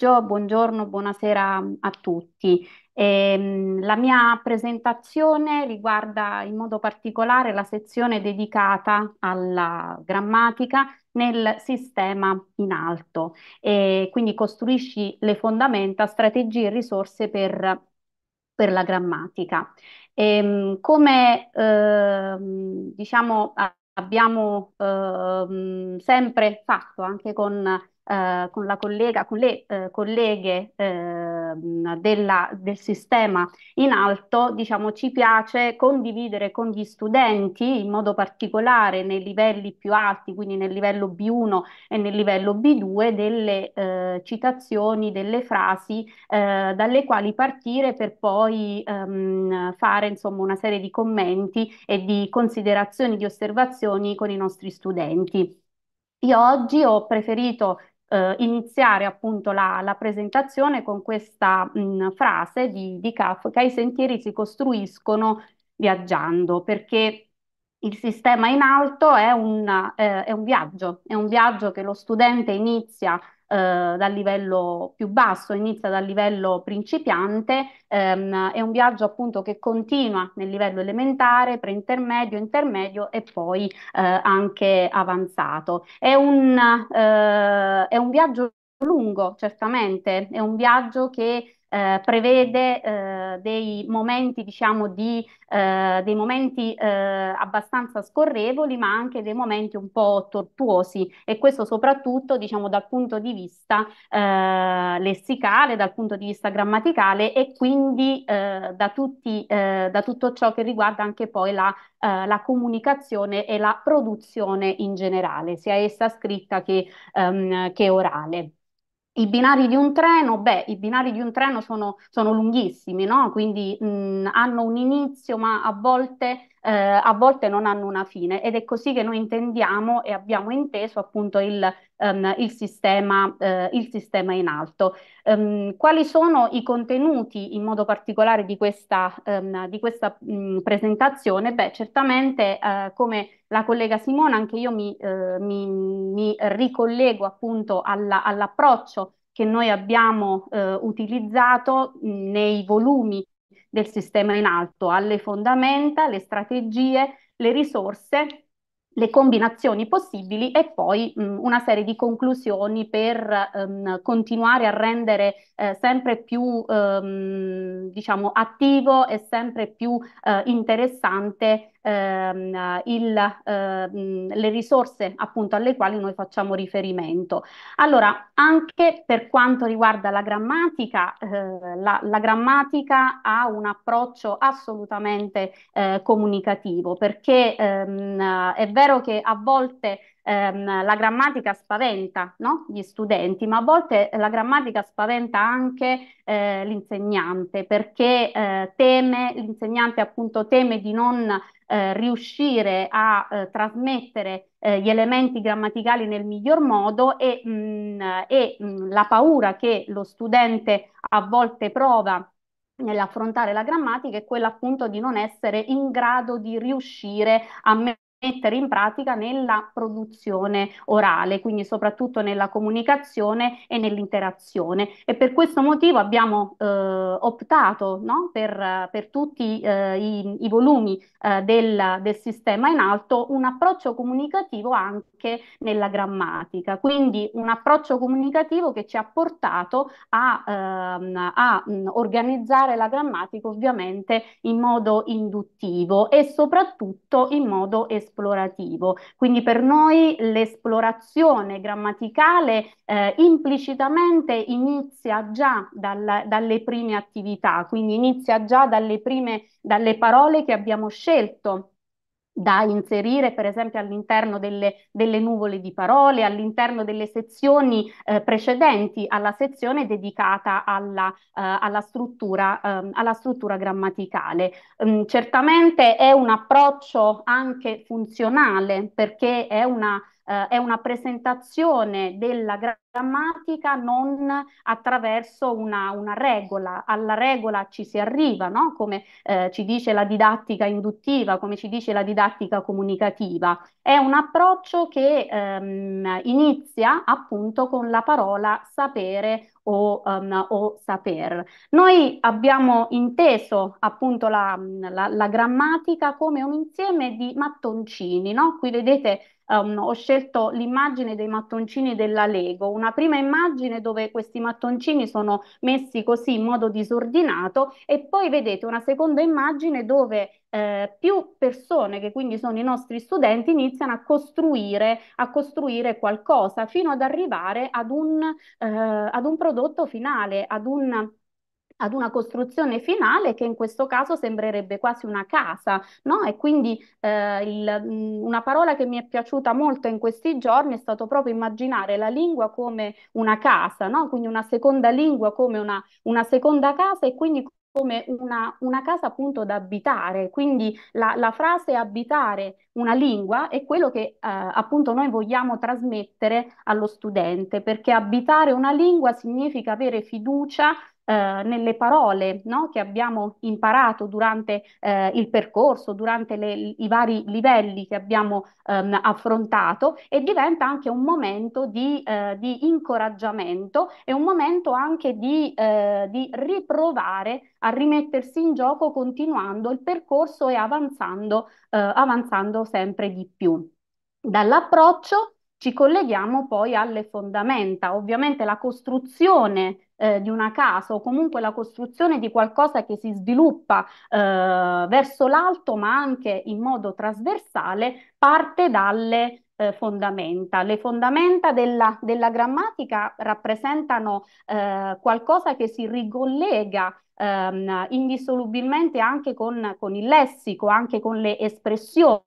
pomeriggio, buongiorno, buonasera a tutti. Ehm, la mia presentazione riguarda in modo particolare la sezione dedicata alla grammatica nel sistema in alto e quindi costruisci le fondamenta, strategie e risorse per, per la grammatica. Ehm, come eh, diciamo abbiamo eh, sempre fatto anche con eh, con la collega, con le eh, colleghe eh, della, del sistema in alto, diciamo, ci piace condividere con gli studenti, in modo particolare nei livelli più alti, quindi nel livello B1 e nel livello B2, delle eh, citazioni, delle frasi eh, dalle quali partire per poi ehm, fare insomma una serie di commenti e di considerazioni, di osservazioni con i nostri studenti. Io oggi ho preferito eh, iniziare appunto la, la, presentazione con questa mh, frase di, di Kafka, i sentieri si costruiscono viaggiando, perché il sistema in alto è un, eh, è un viaggio, è un viaggio che lo studente inizia eh, dal livello più basso, inizia dal livello principiante, ehm, è un viaggio appunto che continua nel livello elementare, preintermedio, intermedio e poi eh, anche avanzato. È un, eh, è un viaggio lungo, certamente, è un viaggio che eh, prevede eh, dei momenti, diciamo, di, eh, dei momenti eh, abbastanza scorrevoli, ma anche dei momenti un po' tortuosi e questo soprattutto, diciamo, dal punto di vista eh, lessicale, dal punto di vista grammaticale e quindi eh, da, tutti, da, tutto ciò che riguarda anche poi la, la, comunicazione e la produzione in generale, sia essa scritta che, um, che orale. I binari di un treno, beh, i binari di un treno sono, sono lunghissimi, no? Quindi mh, hanno un inizio, ma a volte, eh, a volte non hanno una fine. Ed è così che noi intendiamo e abbiamo inteso appunto il um, il, sistema, uh, il, sistema, in alto. Um, quali sono i contenuti in modo particolare di questa, um, di questa mh, presentazione? Beh, certamente uh, come la collega Simona, anche io mi, eh, mi, mi ricollego appunto alla, all'approccio che noi abbiamo eh, utilizzato nei volumi del sistema in alto, alle fondamenta, le strategie, le risorse le combinazioni possibili e poi mh, una serie di conclusioni per um, continuare a rendere eh, sempre più um, diciamo, attivo e sempre più eh, interessante ehm, il, ehm, le risorse appunto alle quali noi facciamo riferimento. Allora, anche per quanto riguarda la grammatica, eh, la, la, grammatica ha un approccio assolutamente eh, comunicativo, perché ehm, è vero che a volte ehm, la grammatica spaventa no? gli studenti, ma a volte la grammatica spaventa anche eh, l'insegnante perché eh, teme, l'insegnante appunto teme di non eh, riuscire a eh, trasmettere eh, gli elementi grammaticali nel miglior modo e, mh, mm, e mh, mm, la paura che lo studente a volte prova nell'affrontare la grammatica è quella appunto di non essere in grado di riuscire a mettere mettere in pratica nella produzione orale, quindi soprattutto nella comunicazione e nell'interazione. E per questo motivo abbiamo eh, optato no? per, per, tutti eh, i, i, volumi eh, del, del, sistema in alto un approccio comunicativo anche nella grammatica, quindi un approccio comunicativo che ci ha portato a, ehm, a mm, organizzare la grammatica ovviamente in modo induttivo e soprattutto in modo esplorativo esplorativo. Quindi per noi l'esplorazione grammaticale eh, implicitamente inizia già dal, dalle prime attività, quindi inizia già dalle prime dalle parole che abbiamo scelto da inserire per esempio all'interno delle, delle nuvole di parole, all'interno delle sezioni eh, precedenti alla sezione dedicata alla, eh, alla, struttura, eh, alla struttura, grammaticale. Mm, certamente è un approccio anche funzionale perché è una eh, è una presentazione della grammatica non attraverso una, una regola. Alla regola ci si arriva, no? come eh, ci dice la didattica induttiva, come ci dice la didattica comunicativa. È un approccio che ehm, inizia appunto con la parola sapere o, um, o, saper. Noi abbiamo inteso appunto la, la, la, grammatica come un insieme di mattoncini, no? Qui vedete um, ho scelto l'immagine dei mattoncini della Lego, una prima immagine dove questi mattoncini sono messi così in modo disordinato e poi vedete una seconda immagine dove eh, più persone, che quindi sono i nostri studenti, iniziano a costruire, a costruire qualcosa fino ad arrivare ad un, eh, ad un prodotto finale, ad un ad una costruzione finale che in questo caso sembrerebbe quasi una casa, no? E quindi eh, il, una parola che mi è piaciuta molto in questi giorni è stato proprio immaginare la lingua come una casa, no? Quindi una seconda lingua come una, una seconda casa e quindi come una, una, casa appunto da abitare, quindi la, la, frase abitare una lingua è quello che eh, appunto noi vogliamo trasmettere allo studente, perché abitare una lingua significa avere fiducia eh, nelle parole no? che abbiamo imparato durante eh, il percorso, durante le, i vari livelli che abbiamo ehm, affrontato e diventa anche un momento di, eh, di incoraggiamento e un momento anche di, eh, di riprovare a rimettersi in gioco continuando il percorso e avanzando, eh, avanzando sempre di più. Dall'approccio ci colleghiamo poi alle fondamenta. Ovviamente la costruzione eh, di una casa o comunque la costruzione di qualcosa che si sviluppa eh, verso l'alto ma anche in modo trasversale parte dalle eh, fondamenta. Le fondamenta della, della grammatica rappresentano eh, qualcosa che si ricollega ehm, indissolubilmente anche con, con, il lessico, anche con le espressioni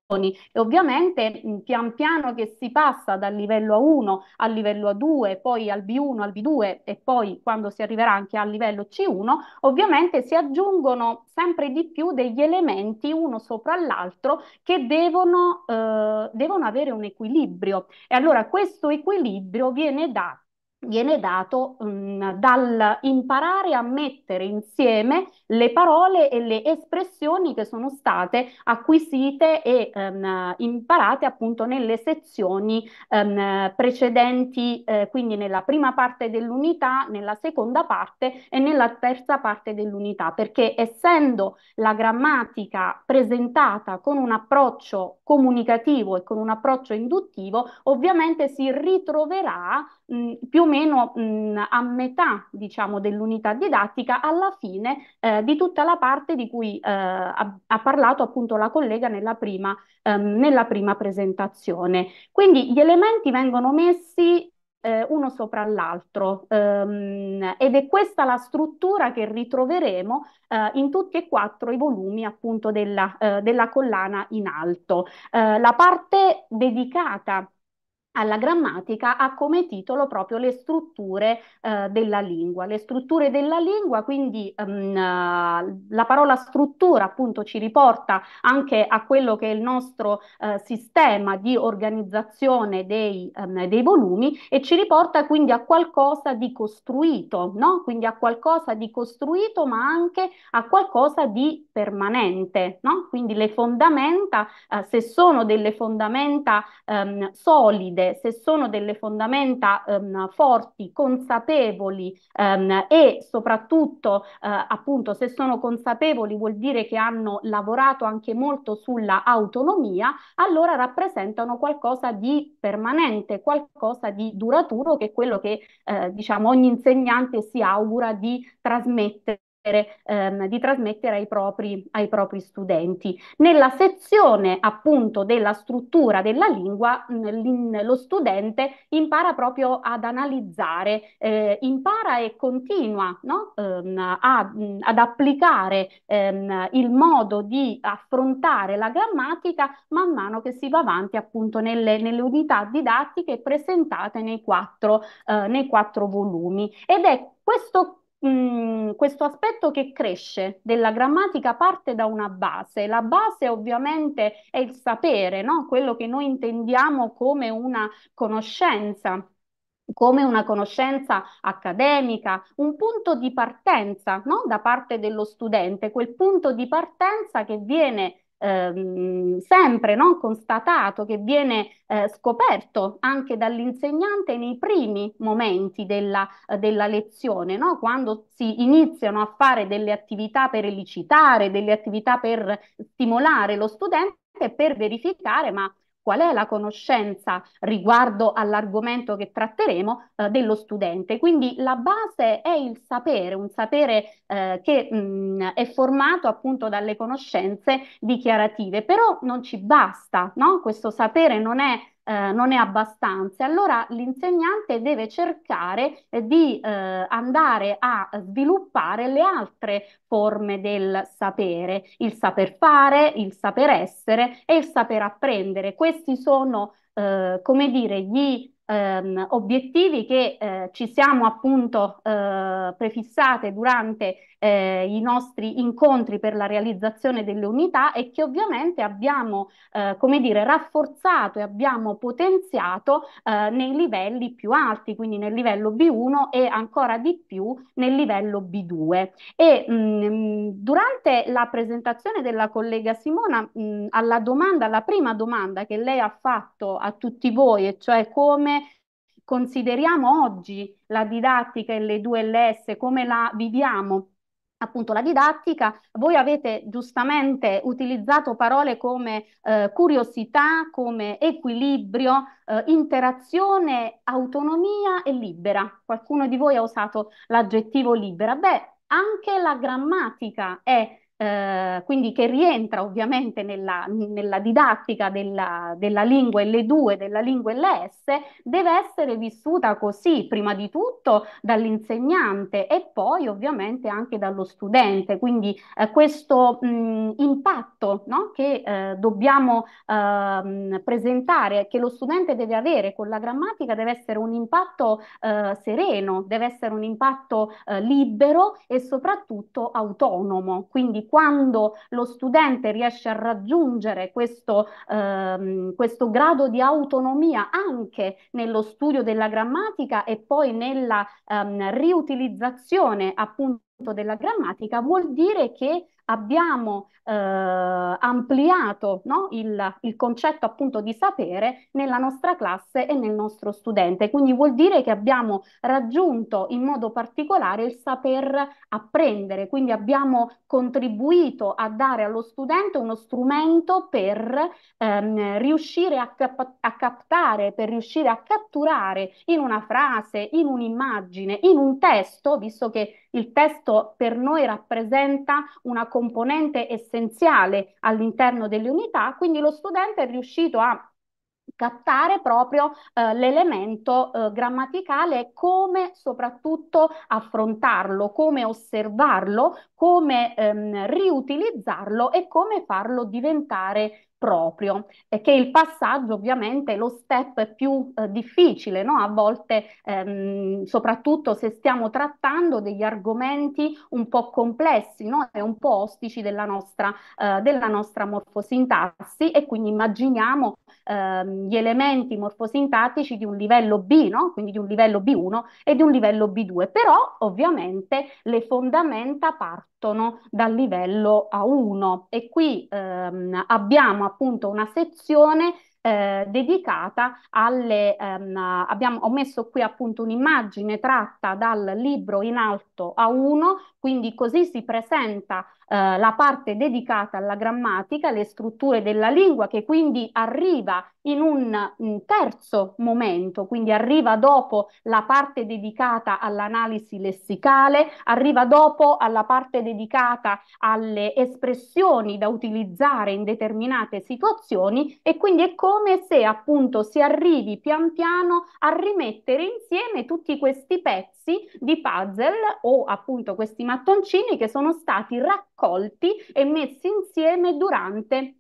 e ovviamente pian piano che si passa dal livello A1 al livello A2, poi al B1, al B2 e poi quando si arriverà anche al livello C1, ovviamente si aggiungono sempre di più degli elementi uno sopra l'altro che devono, eh, devono avere un equilibrio e allora questo equilibrio viene dato viene dato um, dal imparare a mettere insieme le parole e le espressioni che sono state acquisite e um, imparate appunto nelle sezioni um, precedenti, eh, quindi nella prima parte dell'unità, nella seconda parte e nella terza parte dell'unità, perché essendo la grammatica presentata con un approccio comunicativo e con un approccio induttivo, ovviamente si ritroverà mh, mm, più o meno mh, mm, a metà diciamo, dell'unità didattica alla fine eh, di tutta la parte di cui eh, ha, ha, parlato appunto la collega nella prima, ehm, nella prima presentazione. Quindi gli elementi vengono messi eh, uno sopra l'altro um, ed è questa la struttura che ritroveremo uh, in tutti e quattro i volumi appunto della, uh, della collana in alto. Uh, la parte dedicata alla grammatica ha come titolo proprio le strutture eh, della lingua. Le strutture della lingua, quindi um, la parola struttura appunto ci riporta anche a quello che è il nostro eh, sistema di organizzazione dei, um, dei, volumi e ci riporta quindi a qualcosa di costruito, no? quindi a qualcosa di costruito ma anche a qualcosa di permanente. No? Quindi le fondamenta, eh, se sono delle fondamenta um, solide, solide, se sono delle fondamenta ehm, forti, consapevoli ehm, e soprattutto eh, appunto se sono consapevoli vuol dire che hanno lavorato anche molto sulla autonomia, allora rappresentano qualcosa di permanente, qualcosa di duraturo che è quello che eh, diciamo ogni insegnante si augura di trasmettere Ehm, di trasmettere ai propri, ai propri, studenti. Nella sezione appunto della struttura della lingua, lo studente impara proprio ad analizzare, eh, impara e continua no? ehm, a, ad applicare ehm, il modo di affrontare la grammatica man mano che si va avanti appunto nelle, nelle unità didattiche presentate nei quattro, eh, nei quattro volumi. Ed è questo Mm, questo aspetto che cresce della grammatica parte da una base. La base ovviamente è il sapere, no? quello che noi intendiamo come una conoscenza come una conoscenza accademica, un punto di partenza no? da parte dello studente, quel punto di partenza che viene Ehm, sempre no, constatato, che viene eh, scoperto anche dall'insegnante nei primi momenti della, eh, della lezione, no? quando si iniziano a fare delle attività per elicitare, delle attività per stimolare lo studente per verificare ma qual è la conoscenza riguardo all'argomento che tratteremo eh, dello studente. Quindi la base è il sapere, un sapere eh, che mh, mm, è formato appunto dalle conoscenze dichiarative, però non ci basta, no? questo sapere non è eh, non è abbastanza. Allora l'insegnante deve cercare di eh, andare a sviluppare le altre forme del sapere, il saper fare, il saper essere e il saper apprendere. Questi sono, eh, come dire, gli ehm, obiettivi che eh, ci siamo appunto eh, prefissate durante eh, i nostri incontri per la realizzazione delle unità e che ovviamente abbiamo, eh, come dire, rafforzato e abbiamo potenziato eh, nei livelli più alti, quindi nel livello B1 e ancora di più nel livello B2. E mh, mm, durante la presentazione della collega Simona, mh, mm, alla domanda, alla prima domanda che lei ha fatto a tutti voi, e cioè come consideriamo oggi la didattica e le due ls come la viviamo appunto la didattica, voi avete giustamente utilizzato parole come eh, curiosità, come equilibrio, eh, interazione, autonomia e libera. Qualcuno di voi ha usato l'aggettivo libera. Beh, anche la grammatica è eh, quindi che rientra ovviamente nella, nella didattica della, della, lingua L2, della lingua LS, deve essere vissuta così, prima di tutto dall'insegnante e poi ovviamente anche dallo studente. Quindi eh, questo mh, impatto no? che eh, dobbiamo ehm, presentare, che lo studente deve avere con la grammatica, deve essere un impatto eh, sereno, deve essere un impatto eh, libero e soprattutto autonomo. Quindi quando lo studente riesce a raggiungere questo, ehm, questo grado di autonomia anche nello studio della grammatica e poi nella ehm, riutilizzazione appunto della grammatica vuol dire che abbiamo eh, ampliato no? il, il, concetto appunto di sapere nella nostra classe e nel nostro studente. Quindi vuol dire che abbiamo raggiunto in modo particolare il saper apprendere, quindi abbiamo contribuito a dare allo studente uno strumento per ehm, riuscire a, cap- a captare, per riuscire a catturare in una frase, in un'immagine, in un testo, visto che il testo per noi rappresenta una componente essenziale all'interno delle unità, quindi lo studente è riuscito a captare proprio eh, l'elemento eh, grammaticale e come soprattutto affrontarlo, come osservarlo, come ehm, riutilizzarlo e come farlo diventare proprio, e che il passaggio ovviamente è lo step più eh, difficile, no? a volte ehm, soprattutto se stiamo trattando degli argomenti un po' complessi no? e un po' ostici della nostra, eh, della nostra morfosintassi e quindi immaginiamo ehm, gli elementi morfosintattici di un livello B, no? quindi di un livello B1 e di un livello B2, però ovviamente le fondamenta partono partono dal livello A1 e qui ehm, abbiamo appunto una sezione eh, dedicata alle ehm, abbiamo ho messo qui appunto un'immagine tratta dal libro in alto A1 quindi così si presenta eh, la parte dedicata alla grammatica, alle strutture della lingua, che quindi arriva in un, un terzo momento, quindi arriva dopo la parte dedicata all'analisi lessicale, arriva dopo alla parte dedicata alle espressioni da utilizzare in determinate situazioni e quindi è come se appunto si arrivi pian piano a rimettere insieme tutti questi pezzi pezzi di puzzle o appunto questi mattoncini che sono stati raccolti e messi insieme durante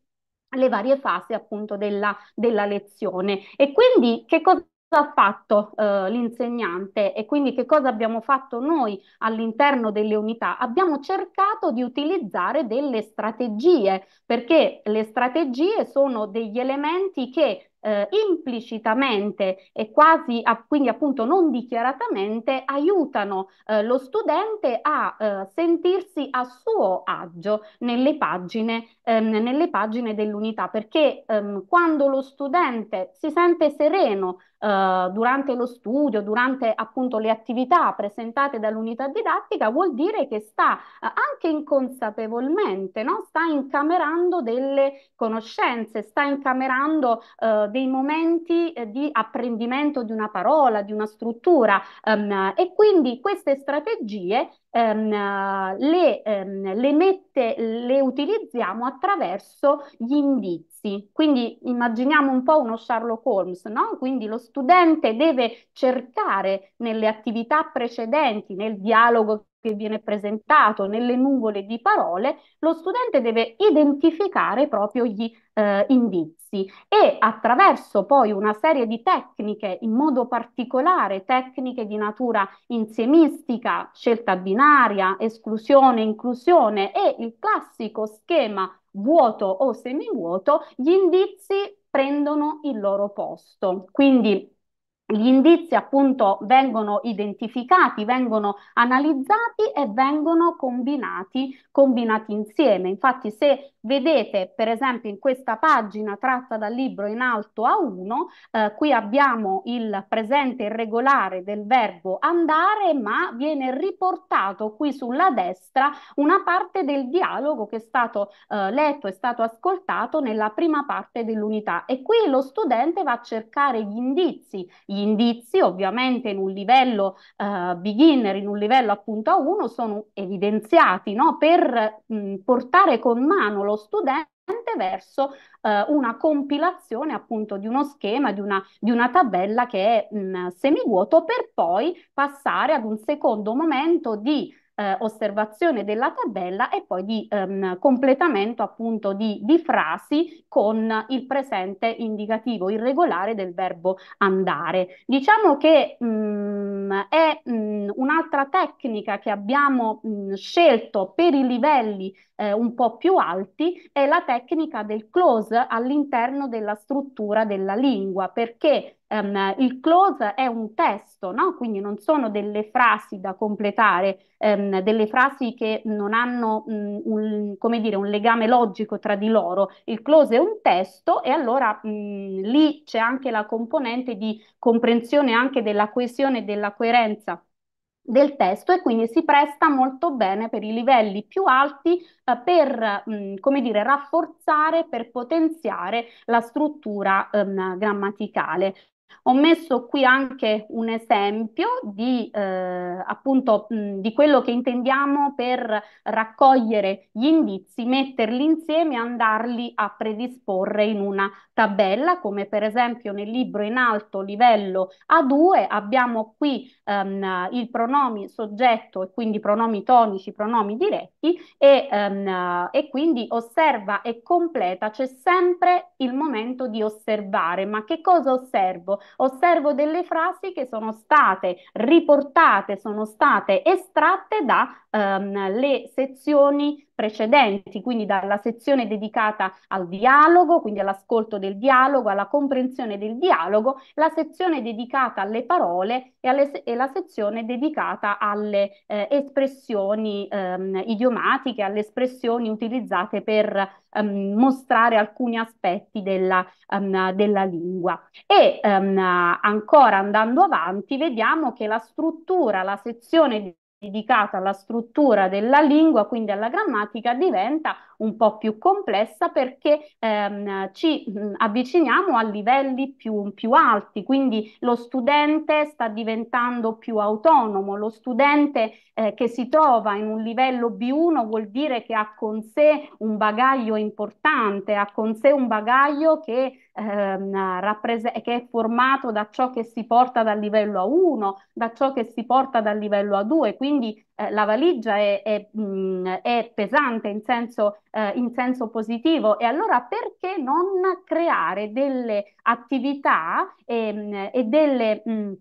le varie fasi appunto della, della lezione. E quindi che cosa ha fatto eh, l'insegnante e quindi che cosa abbiamo fatto noi all'interno delle unità? Abbiamo cercato di utilizzare delle strategie perché le strategie sono degli elementi che eh, implicitamente e quasi a, quindi appunto non dichiaratamente aiutano eh, lo studente a eh, sentirsi a suo agio nelle pagine, ehm, nelle pagine dell'unità perché ehm, quando lo studente si sente sereno eh, durante lo studio, durante appunto le attività presentate dall'unità didattica, vuol dire che sta eh, anche inconsapevolmente, no? sta incamerando delle conoscenze, sta incamerando eh, dei momenti eh, di apprendimento di una parola, di una struttura ehm, e quindi queste strategie ehm, le, ehm, le, mette, le utilizziamo attraverso gli indizi. Quindi immaginiamo un po' uno Sherlock Holmes, no? Quindi lo studente deve cercare nelle attività precedenti, nel dialogo che viene presentato nelle nuvole di parole, lo studente deve identificare proprio gli eh, indizi e attraverso poi una serie di tecniche, in modo particolare tecniche di natura insiemistica, scelta binaria, esclusione, inclusione e il classico schema vuoto o semivuoto, gli indizi prendono il loro posto. Quindi gli indizi appunto vengono identificati, vengono analizzati e vengono combinati, combinati insieme. Infatti se Vedete per esempio in questa pagina tratta dal libro in alto a 1, eh, qui abbiamo il presente irregolare del verbo andare, ma viene riportato qui sulla destra una parte del dialogo che è stato eh, letto, è stato ascoltato nella prima parte dell'unità e qui lo studente va a cercare gli indizi, gli indizi ovviamente in un livello eh, beginner, in un livello appunto a 1 sono evidenziati no? per mh, mm, portare con mano lo lo studente verso eh, una compilazione appunto di uno schema, di una, di una tabella che è mh, semiguoto per poi passare ad un secondo momento di eh, osservazione della tabella e poi di ehm, completamento appunto di, di, frasi con il presente indicativo irregolare del verbo andare. Diciamo che mh, mm, è mm, un'altra tecnica che abbiamo mh, mm, scelto per i livelli eh, un po' più alti è la tecnica del close all'interno della struttura della lingua perché um, il close è un testo, no? quindi non sono delle frasi da completare, um, delle frasi che non hanno um, un, dire, un, legame logico tra di loro. Il close è un testo e allora mm, lì c'è anche la componente di comprensione anche della coesione e della coerenza del testo e quindi si presta molto bene per i livelli più alti eh, per mh, mm, come dire rafforzare per potenziare la struttura ehm, grammaticale ho messo qui anche un esempio di, eh, appunto, mh, di quello che intendiamo per raccogliere gli indizi, metterli insieme e andarli a predisporre in una tabella, come per esempio nel libro in alto livello A2 abbiamo qui ehm, i pronomi soggetto e quindi pronomi tonici, pronomi diretti e, ehm, e quindi osserva e completa, c'è sempre il momento di osservare, ma che cosa osservo? osservo delle frasi che sono state riportate, sono state estratte dalle ehm, um, sezioni precedenti, quindi dalla sezione dedicata al dialogo, quindi all'ascolto del dialogo, alla comprensione del dialogo, la sezione dedicata alle parole e, alle, e la sezione dedicata alle eh, espressioni ehm, idiomatiche, alle espressioni utilizzate per ehm, mostrare alcuni aspetti della, ehm, della lingua. E ehm, ancora andando avanti vediamo che la struttura, la sezione dedicata alla struttura della lingua, quindi alla grammatica, diventa un po' più complessa perché ehm, ci mm, avviciniamo a livelli più, più alti, quindi lo studente sta diventando più autonomo, lo studente eh, che si trova in un livello B1 vuol dire che ha con sé un bagaglio importante, ha con sé un bagaglio che, ehm, che è formato da ciò che si porta dal livello A1, da ciò che si porta dal livello A2, quindi eh, la valigia è, è, mh, mm, è pesante in senso, eh, in senso, positivo e allora perché non creare delle attività e, ehm, e delle... Mh, mm,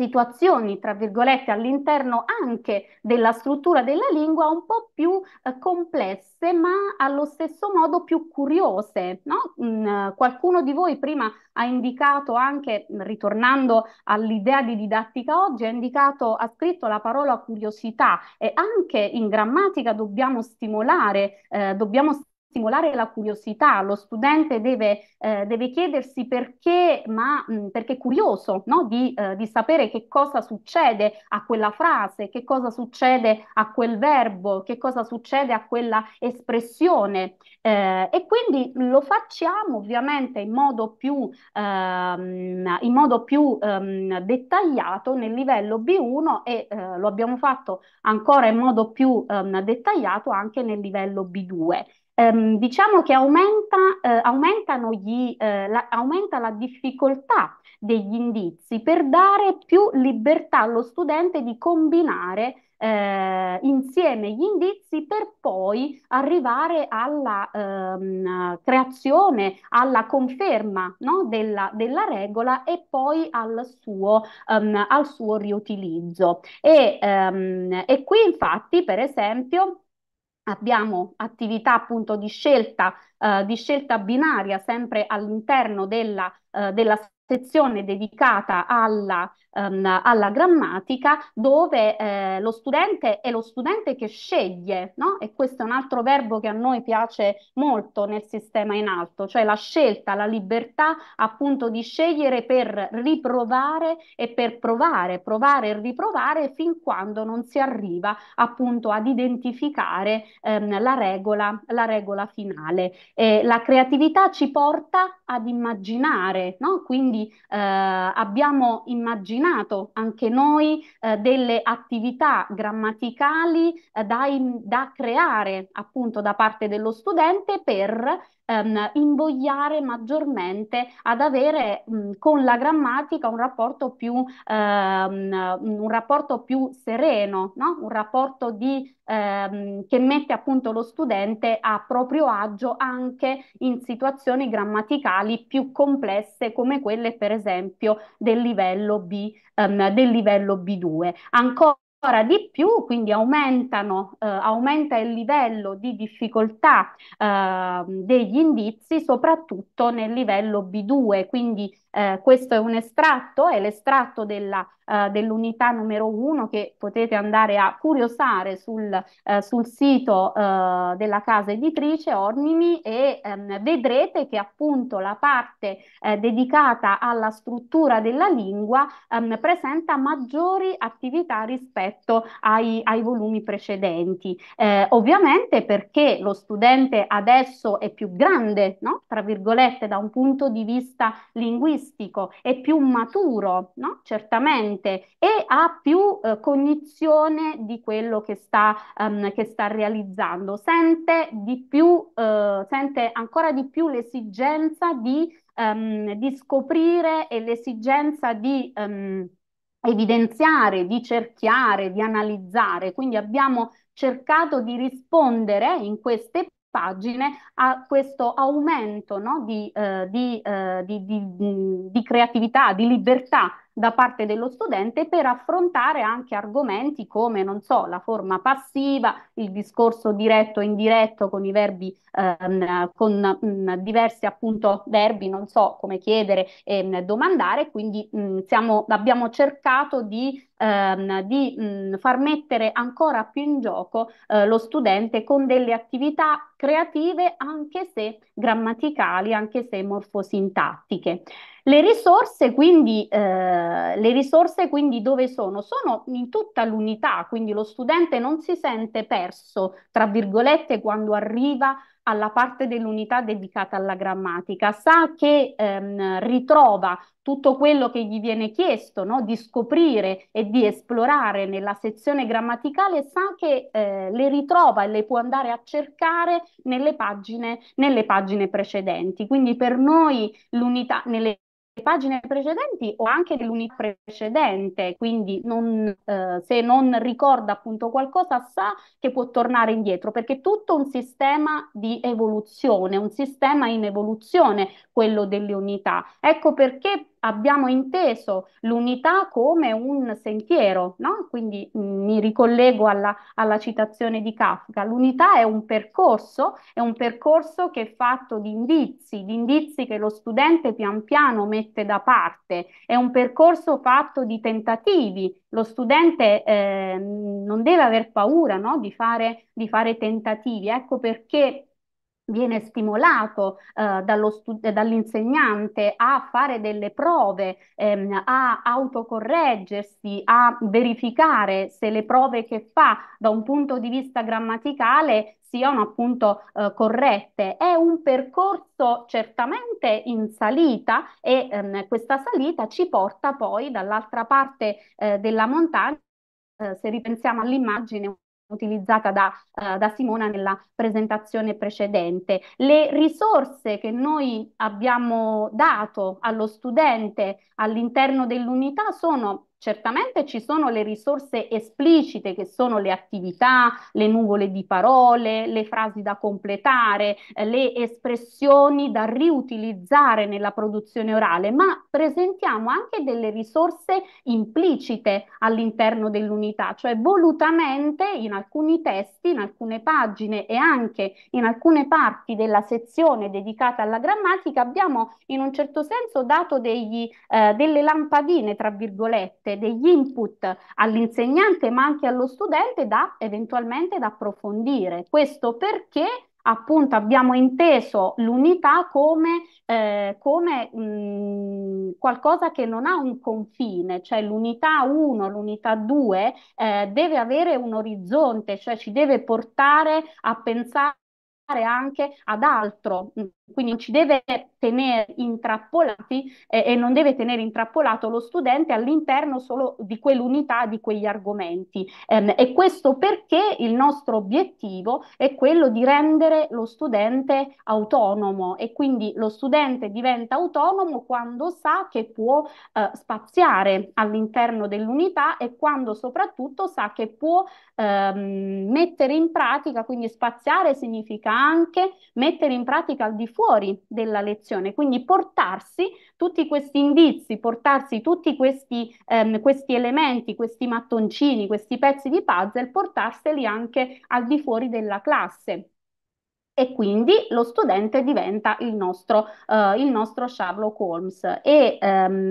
situazioni, tra virgolette, all'interno anche della struttura della lingua un po' più eh, complesse, ma allo stesso modo più curiose. No? Mm, eh, qualcuno di voi prima ha indicato anche, mm, ritornando all'idea di didattica oggi, ha indicato, ha scritto la parola curiosità e anche in grammatica dobbiamo stimolare, eh, dobbiamo stimolare stimolare la curiosità, lo studente deve, eh, deve chiedersi perché, ma mh, mm, perché è curioso no? di, eh, di, sapere che cosa succede a quella frase, che cosa succede a quel verbo, che cosa succede a quella espressione eh, e quindi lo facciamo ovviamente in modo più, ehm, in modo più ehm, dettagliato nel livello B1 e eh, lo abbiamo fatto ancora in modo più ehm, dettagliato anche nel livello B2 ehm, diciamo che aumenta, eh, gli, eh, la, aumenta la difficoltà degli indizi per dare più libertà allo studente di combinare eh, insieme gli indizi per poi arrivare alla ehm, creazione, alla conferma no, della, della, regola e poi al suo, ehm, al suo riutilizzo. E, ehm, e qui infatti, per esempio, Abbiamo attività appunto di scelta, eh, di scelta binaria sempre all'interno della, eh, della sezione dedicata alla, um, alla grammatica dove eh, lo studente è lo studente che sceglie, no? e questo è un altro verbo che a noi piace molto nel sistema in alto, cioè la scelta, la libertà appunto di scegliere per riprovare e per provare, provare e riprovare fin quando non si arriva appunto ad identificare ehm, la, regola, la regola finale. Eh, la creatività ci porta ad immaginare, no? quindi cui eh, abbiamo immaginato anche noi eh, delle attività grammaticali eh, da, in, da creare appunto da parte dello studente per ehm, invogliare maggiormente ad avere mh, con la grammatica un rapporto più, ehm, un rapporto più sereno, no? un rapporto di, ehm, che mette appunto lo studente a proprio agio anche in situazioni grammaticali più complesse come quelle per esempio del livello, B, ehm, del livello B2. Ancora ancora di più, quindi aumentano, eh, aumenta il livello di difficoltà eh, degli indizi, soprattutto nel livello B2, quindi eh, questo è un estratto, è l'estratto della, eh, dell'unità numero 1 che potete andare a curiosare sul, eh, sul sito eh, della casa editrice Ornimi e ehm, vedrete che appunto la parte eh, dedicata alla struttura della lingua ehm, presenta maggiori attività rispetto ai, ai volumi precedenti. Eh, ovviamente perché lo studente adesso è più grande, no? tra virgolette, da un punto di vista linguistico realistico, è più maturo, no? certamente, e ha più eh, cognizione di quello che sta, um, che sta realizzando, sente, di più, eh, sente ancora di più l'esigenza di, um, di scoprire e l'esigenza di... Um, evidenziare, di cerchiare, di analizzare. Quindi abbiamo cercato di rispondere in queste pagine a questo aumento no, di, eh, di, eh, di, di, creatività, di libertà da parte dello studente per affrontare anche argomenti come, non so, la forma passiva, il discorso diretto e indiretto con i verbi, ehm, con mh, diversi appunto verbi, non so come chiedere e mh, domandare, quindi mh, siamo, abbiamo cercato di ehm, di mh, far mettere ancora più in gioco eh, lo studente con delle attività creative anche se grammaticali, anche se morfosintattiche. Le risorse, quindi, eh, le risorse quindi dove sono? Sono in tutta l'unità, quindi lo studente non si sente perso, tra virgolette, quando arriva alla parte dell'unità dedicata alla grammatica, sa che ehm, ritrova tutto quello che gli viene chiesto no? di scoprire e di esplorare nella sezione grammaticale, sa che eh, le ritrova e le può andare a cercare nelle pagine, nelle pagine precedenti. Quindi per noi l'unità nelle le pagine precedenti o anche dell'unità precedente, quindi non, eh, se non ricorda appunto qualcosa sa che può tornare indietro, perché è tutto un sistema di evoluzione, un sistema in evoluzione quello delle unità. Ecco perché abbiamo inteso l'unità come un sentiero, no? quindi mh, mm, mi ricollego alla, alla, citazione di Kafka, l'unità è un percorso, è un percorso che è fatto di indizi, di indizi che lo studente pian piano mette da parte, è un percorso fatto di tentativi, lo studente eh, non deve aver paura no? di, fare, di fare tentativi, ecco perché viene stimolato eh, dall'insegnante a fare delle prove, ehm, a autocorreggersi, a verificare se le prove che fa da un punto di vista grammaticale siano appunto eh, corrette. È un percorso certamente in salita e ehm, questa salita ci porta poi dall'altra parte eh, della montagna, eh, se ripensiamo all'immagine utilizzata da, uh, da, Simona nella presentazione precedente. Le risorse che noi abbiamo dato allo studente all'interno dell'unità sono Certamente ci sono le risorse esplicite che sono le attività, le nuvole di parole, le frasi da completare, eh, le espressioni da riutilizzare nella produzione orale, ma presentiamo anche delle risorse implicite all'interno dell'unità, cioè volutamente in alcuni testi, in alcune pagine e anche in alcune parti della sezione dedicata alla grammatica abbiamo in un certo senso dato degli, eh, delle lampadine, tra virgolette, risposte, degli input all'insegnante ma anche allo studente da eventualmente da approfondire. Questo perché appunto abbiamo inteso l'unità come, eh, come mh, qualcosa che non ha un confine, cioè l'unità 1, l'unità 2 eh, deve avere un orizzonte, cioè ci deve portare a pensare anche ad altro quindi non ci deve tenere intrappolati eh, e non deve tenere intrappolato lo studente all'interno solo di quell'unità, di quegli argomenti. Eh, e questo perché il nostro obiettivo è quello di rendere lo studente autonomo e quindi lo studente diventa autonomo quando sa che può eh, spaziare all'interno dell'unità e quando soprattutto sa che può ehm, mettere in pratica, quindi spaziare significa anche mettere in pratica al di fuori fuori della lezione, quindi portarsi tutti questi indizi, portarsi tutti questi, ehm, questi elementi, questi mattoncini, questi pezzi di puzzle, portarseli anche al di fuori della classe e quindi lo studente diventa il nostro, uh, il nostro Sherlock Holmes e um,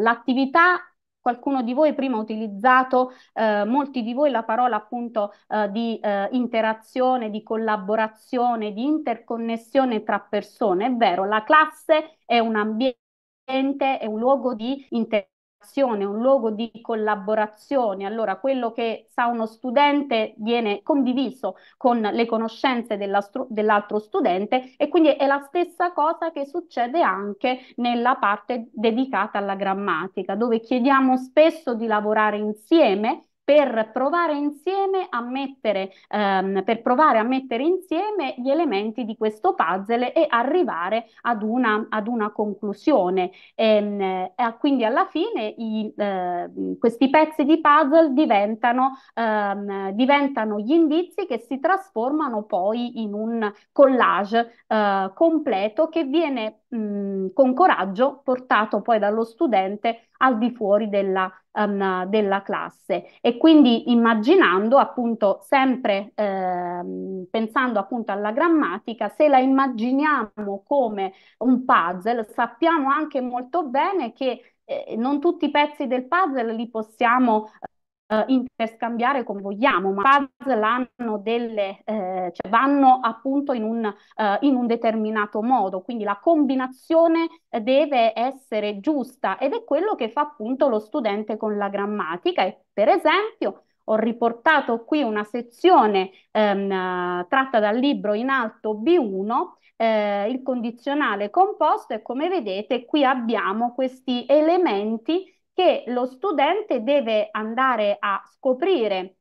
l'attività qualcuno di voi prima ha utilizzato, eh, molti di voi, la parola appunto eh, di eh, interazione, di collaborazione, di interconnessione tra persone. È vero, la classe è un ambiente, è un luogo di interazione azione, un luogo di collaborazione, allora quello che sa uno studente viene condiviso con le conoscenze dell'altro studente e quindi è la stessa cosa che succede anche nella parte dedicata alla grammatica, dove chiediamo spesso di lavorare insieme per provare insieme a mettere, ehm, per provare a mettere insieme gli elementi di questo puzzle e arrivare ad una, ad una conclusione. E, ehm, e eh, quindi alla fine i, eh, questi pezzi di puzzle diventano, ehm, diventano, gli indizi che si trasformano poi in un collage eh, completo che viene mh, con coraggio portato poi dallo studente al di fuori della, um, della classe e quindi immaginando appunto sempre eh, pensando appunto alla grammatica se la immaginiamo come un puzzle sappiamo anche molto bene che eh, non tutti i pezzi del puzzle li possiamo eh, interscambiare come vogliamo, ma puzzle delle, eh, cioè vanno appunto in un, eh, in un determinato modo, quindi la combinazione deve essere giusta ed è quello che fa appunto lo studente con la grammatica e per esempio ho riportato qui una sezione ehm, tratta dal libro in alto B1 eh, il condizionale composto e come vedete qui abbiamo questi elementi che lo studente deve andare a scoprire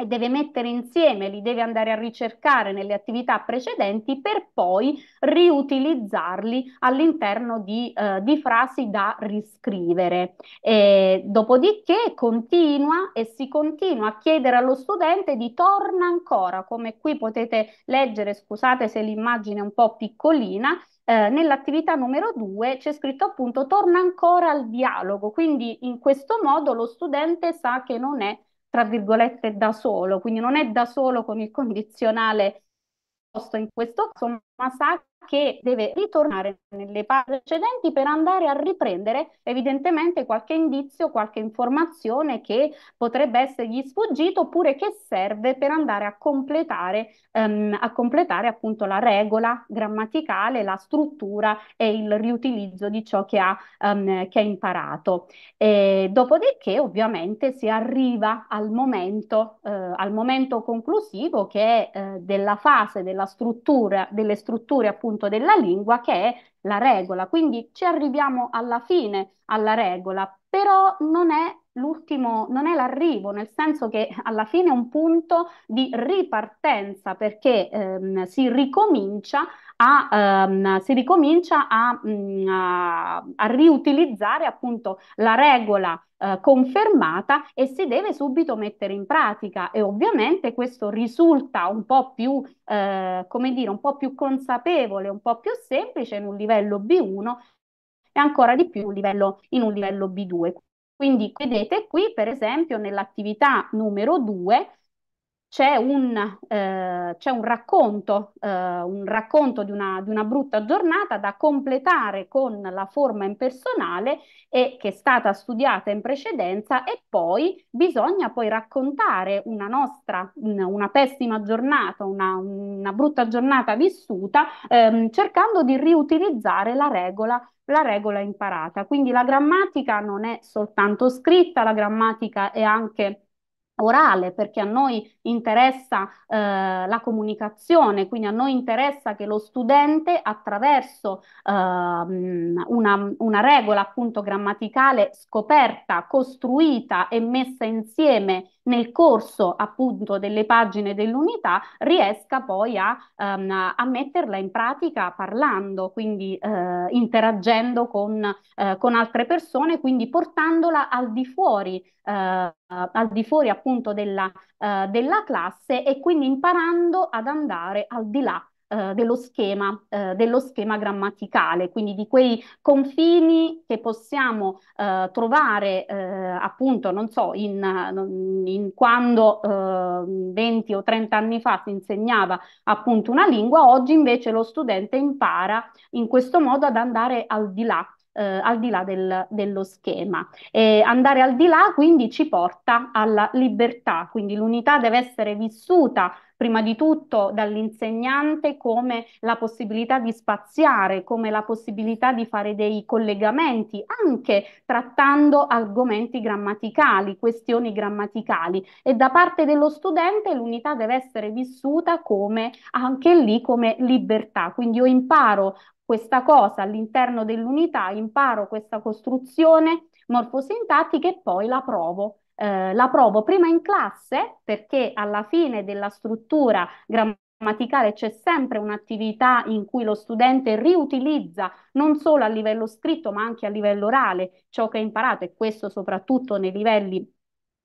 e deve mettere insieme, li deve andare a ricercare nelle attività precedenti per poi riutilizzarli all'interno di, eh, di frasi da riscrivere. E dopodiché continua e si continua a chiedere allo studente di torna ancora, come qui potete leggere, scusate se l'immagine è un po' piccolina, eh, nell'attività numero 2 c'è scritto appunto torna ancora al dialogo, quindi in questo modo lo studente sa che non è tra virgolette, da solo, quindi non è da solo con il condizionale posto in questo caso, ma sa che deve ritornare nelle parti precedenti per andare a riprendere evidentemente qualche indizio, qualche informazione che potrebbe essergli sfuggito oppure che serve per andare a completare, um, a completare appunto la regola grammaticale, la struttura e il riutilizzo di ciò che ha, um, che ha imparato. E dopodiché ovviamente si arriva al momento, uh, al momento conclusivo che è uh, della fase della struttura, delle strutture appunto appunto della lingua che è la regola, quindi ci arriviamo alla fine alla regola, però non è l'ultimo, non è l'arrivo, nel senso che alla fine è un punto di ripartenza perché ehm, si ricomincia a, ehm, si ricomincia a, mm, a, a riutilizzare appunto la regola eh, confermata e si deve subito mettere in pratica e ovviamente questo risulta un po' più, eh, come dire, un po' più consapevole, un po' più semplice in un livello livello B1 e ancora di più un livello, in un livello B2. Quindi vedete qui, per esempio, nell'attività numero 2 c'è un, eh, c'è un, racconto, eh, un racconto di una, di una, brutta giornata da completare con la forma impersonale e che è stata studiata in precedenza e poi bisogna poi raccontare una nostra, una, una pessima giornata, una, una, brutta giornata vissuta, ehm, cercando di riutilizzare la regola la regola imparata. Quindi la grammatica non è soltanto scritta, la grammatica è anche orale perché a noi interessa eh, la comunicazione, quindi a noi interessa che lo studente attraverso eh, una, una, regola appunto grammaticale scoperta, costruita e messa insieme nel corso appunto delle pagine dell'unità riesca poi a, um, a metterla in pratica parlando, quindi eh, interagendo con, eh, con, altre persone, quindi portandola al di fuori, eh, al di fuori appunto della, eh, della classe e quindi imparando ad andare al di là eh, dello, schema, eh, dello, schema, grammaticale, quindi di quei confini che possiamo eh, trovare eh, appunto, non so, in, in quando 20 eh, o 30 anni fa si insegnava appunto una lingua, oggi invece lo studente impara in questo modo ad andare al di là eh, al di là del, dello schema. E andare al di là quindi ci porta alla libertà, quindi l'unità deve essere vissuta prima di tutto dall'insegnante come la possibilità di spaziare, come la possibilità di fare dei collegamenti, anche trattando argomenti grammaticali, questioni grammaticali e da parte dello studente l'unità deve essere vissuta come anche lì come libertà, quindi io imparo questa cosa all'interno dell'unità, imparo questa costruzione morfosintattica e poi la provo. Eh, la provo prima in classe perché alla fine della struttura grammaticale c'è sempre un'attività in cui lo studente riutilizza non solo a livello scritto ma anche a livello orale ciò che ha imparato e questo soprattutto nei livelli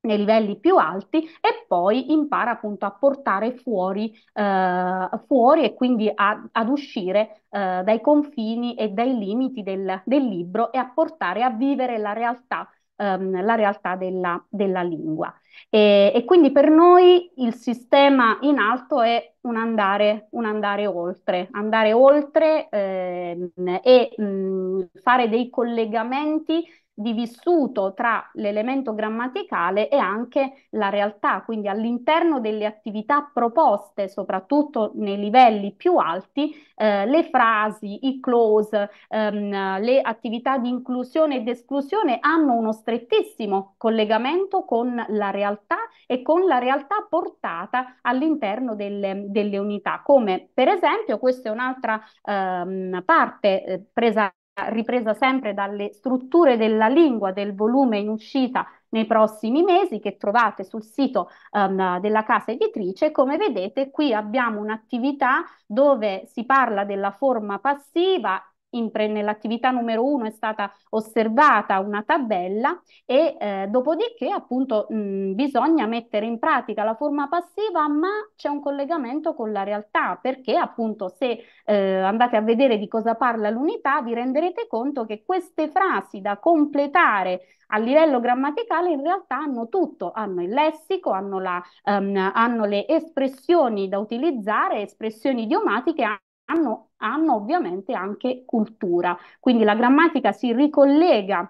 nei livelli più alti e poi impara appunto a portare fuori, eh, fuori e quindi a, ad uscire eh, dai confini e dai limiti del, del, libro e a portare a vivere la realtà, ehm, la realtà della, della lingua. E, e, quindi per noi il sistema in alto è un andare, un andare oltre, andare oltre ehm, e mh, mm, fare dei collegamenti di vissuto tra l'elemento grammaticale e anche la realtà, quindi all'interno delle attività proposte, soprattutto nei livelli più alti, eh, le frasi, i close, ehm, le attività di inclusione ed esclusione hanno uno strettissimo collegamento con la realtà e con la realtà portata all'interno delle, delle unità, come per esempio, questa è un'altra ehm, parte eh, presa ripresa sempre dalle strutture della lingua del volume in uscita nei prossimi mesi che trovate sul sito um, della casa editrice. Come vedete qui abbiamo un'attività dove si parla della forma passiva pre- nell'attività numero uno è stata osservata una tabella e eh, dopodiché appunto mh, bisogna mettere in pratica la forma passiva ma c'è un collegamento con la realtà perché appunto se eh, andate a vedere di cosa parla l'unità vi renderete conto che queste frasi da completare a livello grammaticale in realtà hanno tutto, hanno il lessico, hanno, la, um, hanno le espressioni da utilizzare, espressioni idiomatiche, hanno, hanno ovviamente anche cultura. Quindi la grammatica si ricollega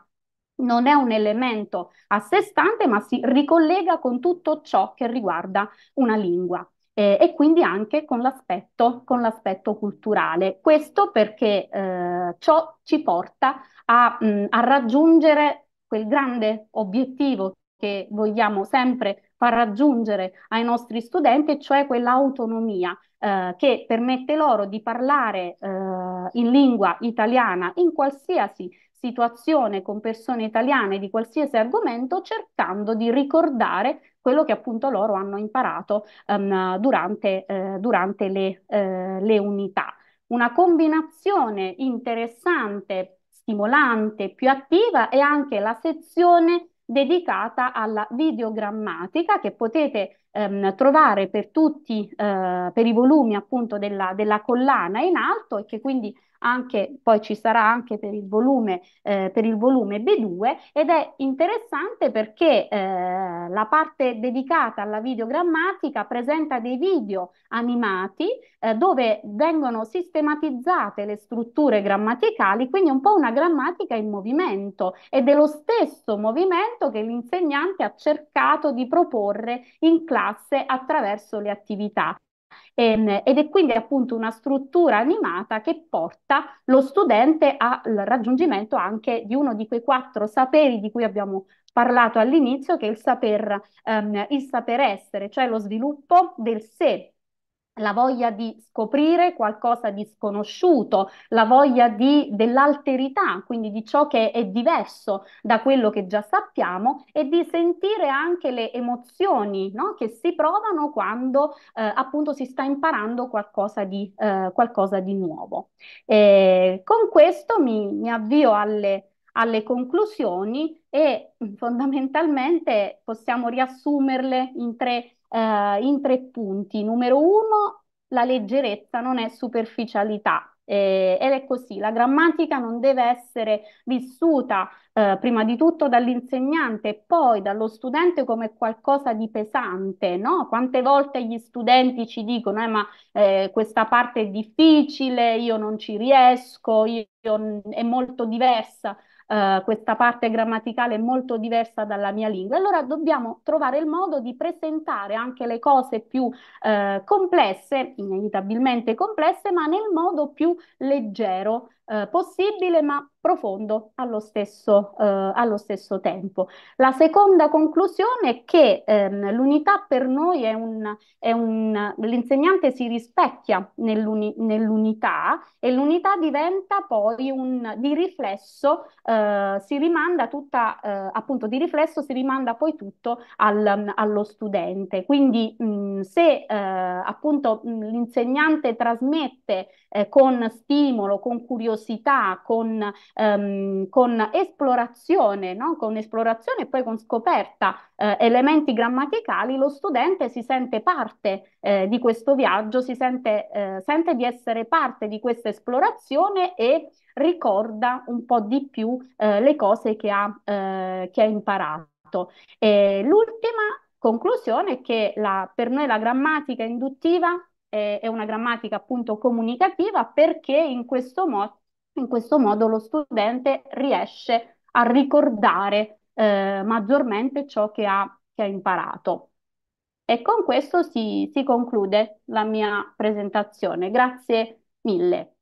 non è un elemento a sé stante, ma si ricollega con tutto ciò che riguarda una lingua. Eh, e quindi anche con l'aspetto, con l'aspetto culturale. Questo perché eh, ciò ci porta a, mh, mm, a raggiungere quel grande obiettivo che vogliamo sempre far raggiungere ai nostri studenti, cioè quell'autonomia, eh, che permette loro di parlare eh, in lingua italiana in qualsiasi situazione con persone italiane di qualsiasi argomento, cercando di ricordare quello che appunto loro hanno imparato um, durante, eh, durante le, eh, le unità. Una combinazione interessante, stimolante, più attiva è anche la sezione dedicata alla videogrammatica che potete ehm, trovare per tutti, eh, per i volumi appunto della, della collana in alto e che quindi anche, poi ci sarà anche per il volume, eh, per il volume B2 ed è interessante perché eh, la parte dedicata alla videogrammatica presenta dei video animati eh, dove vengono sistematizzate le strutture grammaticali, quindi un po' una grammatica in movimento ed è lo stesso movimento che l'insegnante ha cercato di proporre in classe tasse attraverso le attività ehm, ed è quindi appunto una struttura animata che porta lo studente al raggiungimento anche di uno di quei quattro saperi di cui abbiamo parlato all'inizio, che è il saper, um, il saper essere, cioè lo sviluppo del sé la voglia di scoprire qualcosa di sconosciuto, la voglia di, dell'alterità, quindi di ciò che è diverso da quello che già sappiamo e di sentire anche le emozioni no? che si provano quando eh, appunto si sta imparando qualcosa di, eh, qualcosa di nuovo. E con questo mi, mi avvio alle, alle conclusioni e fondamentalmente possiamo riassumerle in tre eh, in tre punti. Numero uno, la leggerezza non è superficialità, eh, ed è così, la grammatica non deve essere vissuta eh, prima di tutto dall'insegnante e poi dallo studente come qualcosa di pesante, no? Quante volte gli studenti ci dicono, eh, ma eh, questa parte è difficile, io non ci riesco, io, io, è molto diversa eh, questa parte grammaticale è molto diversa dalla mia lingua. Allora dobbiamo trovare il modo di presentare anche le cose più eh, complesse, inevitabilmente complesse, ma nel modo più leggero eh, possibile ma profondo allo stesso, eh, allo stesso, tempo. La seconda conclusione è che ehm, l'unità per noi è un, è un l'insegnante si rispecchia nell'uni, nell'unità e l'unità diventa poi un di riflesso, eh, si rimanda tutta, eh, appunto di riflesso si rimanda poi tutto al, allo studente. Quindi mh, mm, se eh, appunto mh, mm, l'insegnante trasmette eh, con stimolo, con curiosità, curiosità, con, ehm, con esplorazione, no? con esplorazione e poi con scoperta eh, elementi grammaticali, lo studente si sente parte eh, di questo viaggio, si sente, eh, sente di essere parte di questa esplorazione e ricorda un po' di più eh, le cose che ha, eh, che ha imparato. E l'ultima conclusione è che la, per noi la grammatica induttiva è, è una grammatica appunto comunicativa perché in questo modo in questo modo lo studente riesce a ricordare eh, maggiormente ciò che ha, che ha, imparato. E con questo si, si conclude la mia presentazione. Grazie mille.